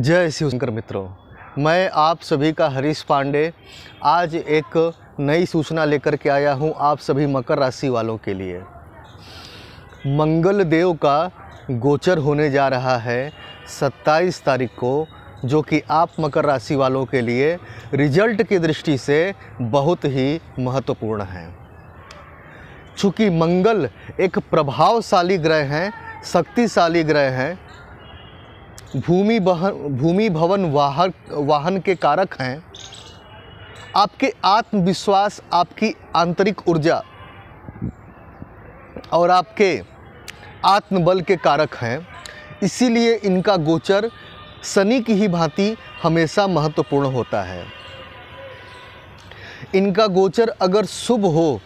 जय शिव शंकर मित्रों मैं आप सभी का हरीश पांडे आज एक नई सूचना लेकर के आया हूं आप सभी मकर राशि वालों के लिए मंगल देव का गोचर होने जा रहा है 27 तारीख को जो कि आप मकर राशि वालों के लिए रिजल्ट की दृष्टि से बहुत ही महत्वपूर्ण है चूँकि मंगल एक प्रभावशाली ग्रह हैं शक्तिशाली ग्रह हैं भूमि बहन भूमि भवन वाहक वाहन के कारक हैं आपके आत्मविश्वास आपकी आंतरिक ऊर्जा और आपके आत्मबल के कारक हैं इसीलिए इनका गोचर शनि की ही भांति हमेशा महत्वपूर्ण होता है इनका गोचर अगर शुभ हो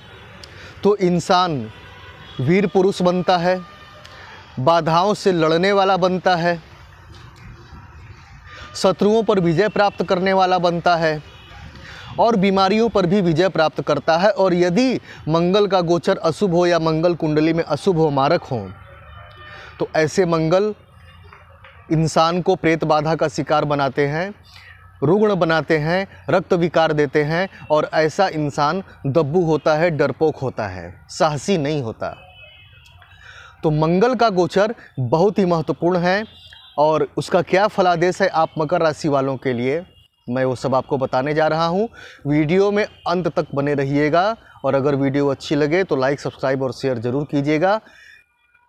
तो इंसान वीर पुरुष बनता है बाधाओं से लड़ने वाला बनता है शत्रुओं पर विजय प्राप्त करने वाला बनता है और बीमारियों पर भी विजय प्राप्त करता है और यदि मंगल का गोचर अशुभ हो या मंगल कुंडली में अशुभ हो मारक हो तो ऐसे मंगल इंसान को प्रेत बाधा का शिकार बनाते हैं रुग्ण बनाते हैं रक्त विकार देते हैं और ऐसा इंसान दब्बू होता है डरपोक होता है साहसी नहीं होता तो मंगल का गोचर बहुत ही महत्वपूर्ण है और उसका क्या फलादेश है आप मकर राशि वालों के लिए मैं वो सब आपको बताने जा रहा हूँ वीडियो में अंत तक बने रहिएगा और अगर वीडियो अच्छी लगे तो लाइक सब्सक्राइब और शेयर ज़रूर कीजिएगा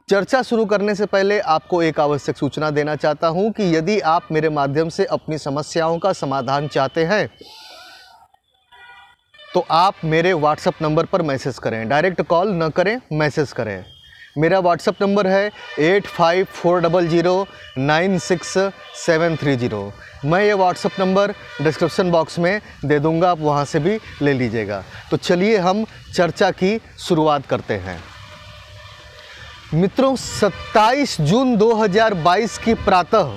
चर्चा शुरू करने से पहले आपको एक आवश्यक सूचना देना चाहता हूँ कि यदि आप मेरे माध्यम से अपनी समस्याओं का समाधान चाहते हैं तो आप मेरे व्हाट्सएप नंबर पर मैसेज करें डायरेक्ट कॉल न करें मैसेज करें मेरा व्हाट्सअप नंबर है eight five four double zero nine six seven three zero मैं ये व्हाट्सअप नंबर डिस्क्रिप्शन बॉक्स में दे दूँगा आप वहाँ से भी ले लीजिएगा तो चलिए हम चर्चा की शुरुआत करते हैं मित्रों 27 जून 2022 की प्रातः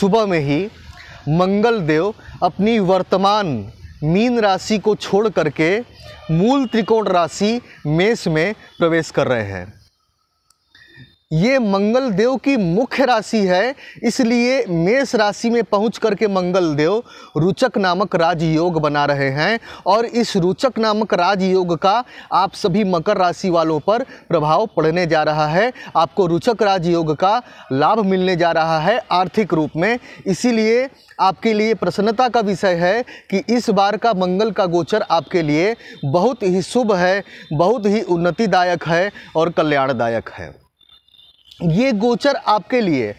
सुबह में ही मंगल देव अपनी वर्तमान मीन राशि को छोड़ करके मूल त्रिकोण राशि मेष में प्रवेश कर रहे हैं ये मंगल देव की मुख्य राशि है इसलिए मेष राशि में पहुंच करके मंगल देव रुचक नामक राजयोग बना रहे हैं और इस रुचक नामक राजयोग का आप सभी मकर राशि वालों पर प्रभाव पड़ने जा रहा है आपको रुचक राजयोग का लाभ मिलने जा रहा है आर्थिक रूप में इसीलिए आपके लिए प्रसन्नता का विषय है कि इस बार का मंगल का गोचर आपके लिए बहुत ही शुभ है बहुत ही उन्नतिदायक है और कल्याणदायक है ये गोचर आपके लिए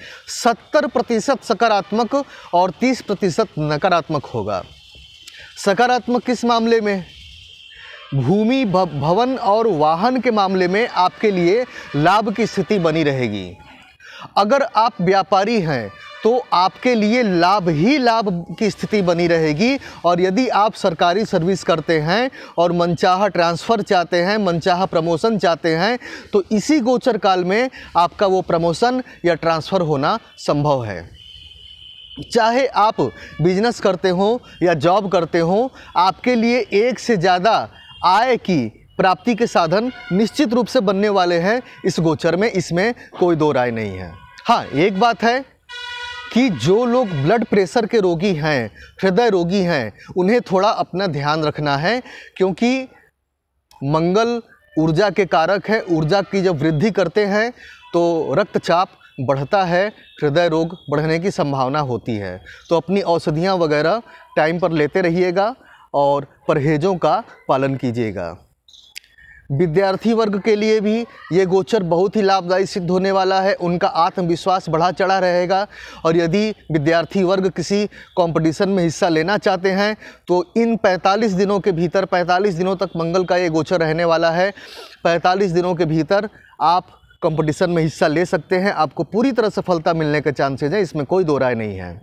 70 प्रतिशत सकारात्मक और 30 प्रतिशत नकारात्मक होगा सकारात्मक किस मामले में भूमि भवन और वाहन के मामले में आपके लिए लाभ की स्थिति बनी रहेगी अगर आप व्यापारी हैं तो आपके लिए लाभ ही लाभ की स्थिति बनी रहेगी और यदि आप सरकारी सर्विस करते हैं और मनचाहा ट्रांसफ़र चाहते हैं मनचाहा प्रमोशन चाहते हैं तो इसी गोचर काल में आपका वो प्रमोशन या ट्रांसफ़र होना संभव है चाहे आप बिजनेस करते हो या जॉब करते हो आपके लिए एक से ज़्यादा आय की प्राप्ति के साधन निश्चित रूप से बनने वाले हैं इस गोचर में इसमें कोई दो राय नहीं है हाँ एक बात है कि जो लोग ब्लड प्रेशर के रोगी हैं हृदय रोगी हैं उन्हें थोड़ा अपना ध्यान रखना है क्योंकि मंगल ऊर्जा के कारक है ऊर्जा की जब वृद्धि करते हैं तो रक्तचाप बढ़ता है हृदय रोग बढ़ने की संभावना होती है तो अपनी औषधियाँ वगैरह टाइम पर लेते रहिएगा और परहेज़ों का पालन कीजिएगा विद्यार्थी वर्ग के लिए भी ये गोचर बहुत ही लाभदायी सिद्ध होने वाला है उनका आत्मविश्वास बढ़ा चढ़ा रहेगा और यदि विद्यार्थी वर्ग किसी कंपटीशन में हिस्सा लेना चाहते हैं तो इन 45 दिनों के भीतर 45 दिनों तक मंगल का ये गोचर रहने वाला है 45 दिनों के भीतर आप कंपटीशन में हिस्सा ले सकते हैं आपको पूरी तरह सफलता मिलने के चांसेज हैं इसमें कोई दो राय नहीं है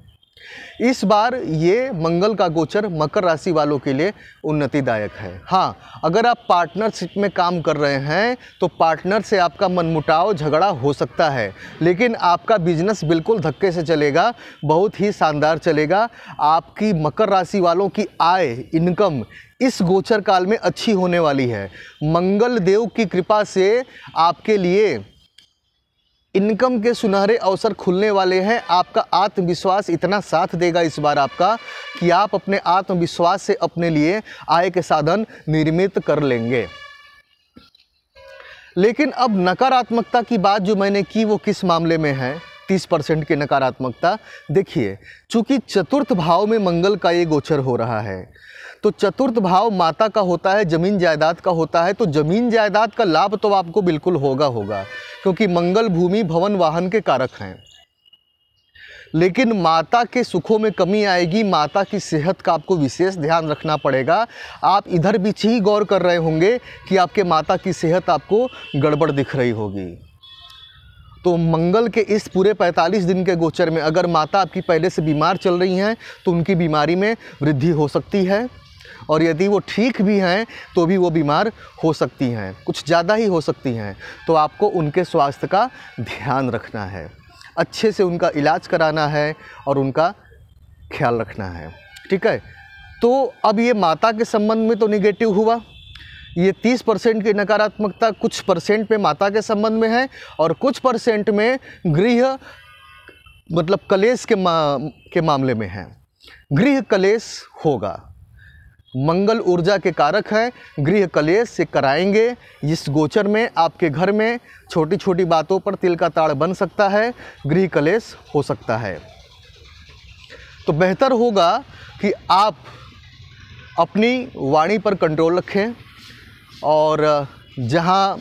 इस बार ये मंगल का गोचर मकर राशि वालों के लिए उन्नतिदायक है हाँ अगर आप पार्टनरशिप में काम कर रहे हैं तो पार्टनर से आपका मनमुटाव झगड़ा हो सकता है लेकिन आपका बिजनेस बिल्कुल धक्के से चलेगा बहुत ही शानदार चलेगा आपकी मकर राशि वालों की आय इनकम इस गोचर काल में अच्छी होने वाली है मंगल देव की कृपा से आपके लिए इनकम के सुनहरे अवसर खुलने वाले हैं आपका आत्मविश्वास इतना साथ देगा इस बार आपका कि आप अपने आत्मविश्वास से अपने लिए आय के साधन निर्मित कर लेंगे लेकिन अब नकारात्मकता की बात जो मैंने की वो किस मामले में है तीस परसेंट की नकारात्मकता देखिए चूंकि चतुर्थ भाव में मंगल का ये गोचर हो रहा है तो चतुर्थ भाव माता का होता है ज़मीन जायदाद का होता है तो ज़मीन जायदाद का लाभ तो आपको बिल्कुल होगा होगा क्योंकि मंगल भूमि भवन वाहन के कारक हैं लेकिन माता के सुखों में कमी आएगी माता की सेहत का आपको विशेष ध्यान रखना पड़ेगा आप इधर बीच ही गौर कर रहे होंगे कि आपके माता की सेहत आपको गड़बड़ दिख रही होगी तो मंगल के इस पूरे 45 दिन के गोचर में अगर माता आपकी पहले से बीमार चल रही हैं तो उनकी बीमारी में वृद्धि हो सकती है और यदि वो ठीक भी हैं तो भी वो बीमार हो सकती हैं कुछ ज़्यादा ही हो सकती हैं तो आपको उनके स्वास्थ्य का ध्यान रखना है अच्छे से उनका इलाज कराना है और उनका ख्याल रखना है ठीक है तो अब ये माता के संबंध में तो निगेटिव हुआ ये 30 परसेंट की नकारात्मकता कुछ परसेंट में माता के संबंध में है और कुछ परसेंट में गृह मतलब कलेश के मा के मामले में है गृह कलेश होगा मंगल ऊर्जा के कारक हैं गृह कलेश से कराएंगे इस गोचर में आपके घर में छोटी छोटी बातों पर तिल का ताड़ बन सकता है गृह कलेश हो सकता है तो बेहतर होगा कि आप अपनी वाणी पर कंट्रोल रखें और जहाँ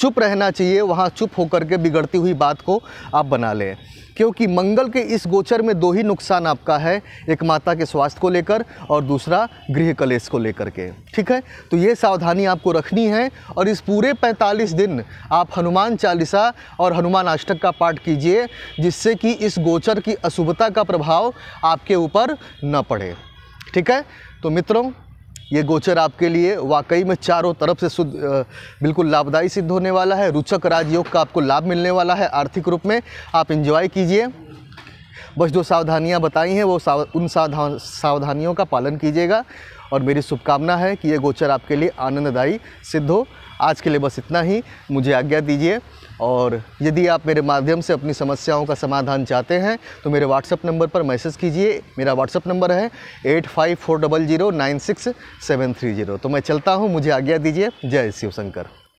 चुप रहना चाहिए वहाँ चुप होकर के बिगड़ती हुई बात को आप बना लें क्योंकि मंगल के इस गोचर में दो ही नुकसान आपका है एक माता के स्वास्थ्य को लेकर और दूसरा गृह कलेश को लेकर के ठीक है तो ये सावधानी आपको रखनी है और इस पूरे 45 दिन आप हनुमान चालीसा और हनुमान अष्टक का पाठ कीजिए जिससे कि इस गोचर की अशुभता का प्रभाव आपके ऊपर न पड़े ठीक है तो मित्रों ये गोचर आपके लिए वाकई में चारों तरफ से शुद्ध बिल्कुल लाभदायी सिद्ध होने वाला है रुचक राजयोग का आपको लाभ मिलने वाला है आर्थिक रूप में आप इंजॉय कीजिए बस जो सावधानियां बताई हैं वो साव, उन सावधान सावधानियों का पालन कीजिएगा और मेरी शुभकामना है कि ये गोचर आपके लिए आनंददायी सिद्ध हो आज के लिए बस इतना ही मुझे आज्ञा दीजिए और यदि आप मेरे माध्यम से अपनी समस्याओं का समाधान चाहते हैं तो मेरे व्हाट्सअप नंबर पर मैसेज कीजिए मेरा व्हाट्सअप नंबर है eight five four double zero nine six seven three zero तो मैं चलता हूँ मुझे आज्ञा दीजिए जय शिव शंकर